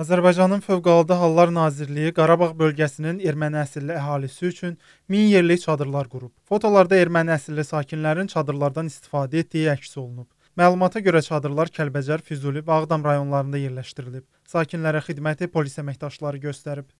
Azərbaycanın Fövqəladə Hallar Nazirliyi Qarabağ bölgəsinin erməni əsilli əhalisi üçün 1000 yerlik çadırlar qurub. Fotolarda erməni əsilli sakinlərin çadırlardan istifadə etdiyi əks olunub. Məlumata görə çadırlar Kəlbəcər, Füzuli və Ağdam rayonlarında yerləşdirilib. Sakinlərə xidməti polis əməkdaşları göstərib.